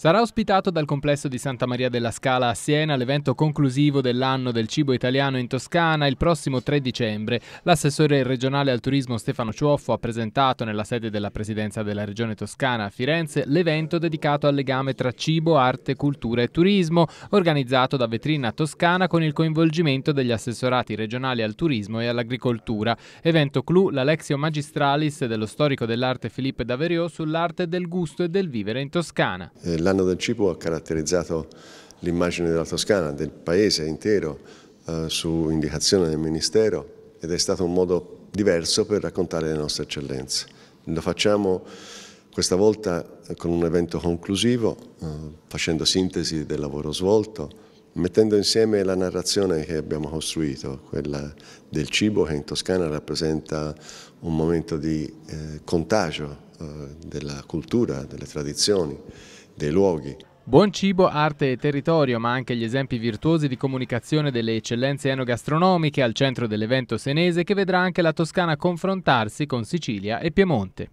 Sarà ospitato dal complesso di Santa Maria della Scala a Siena l'evento conclusivo dell'anno del cibo italiano in Toscana il prossimo 3 dicembre. L'assessore regionale al turismo Stefano Cioffo ha presentato nella sede della presidenza della regione toscana a Firenze l'evento dedicato al legame tra cibo, arte, cultura e turismo, organizzato da Vetrina Toscana con il coinvolgimento degli assessorati regionali al turismo e all'agricoltura. Evento clou l'Alexio Magistralis dello storico dell'arte Filippo Daverio sull'arte del gusto e del vivere in Toscana. Eh, L'anno del cibo ha caratterizzato l'immagine della Toscana, del paese intero, eh, su indicazione del Ministero ed è stato un modo diverso per raccontare le nostre eccellenze. Lo facciamo questa volta eh, con un evento conclusivo, eh, facendo sintesi del lavoro svolto, mettendo insieme la narrazione che abbiamo costruito, quella del cibo che in Toscana rappresenta un momento di eh, contagio eh, della cultura, delle tradizioni dei luoghi. Buon cibo, arte e territorio, ma anche gli esempi virtuosi di comunicazione delle eccellenze enogastronomiche al centro dell'evento senese che vedrà anche la Toscana confrontarsi con Sicilia e Piemonte.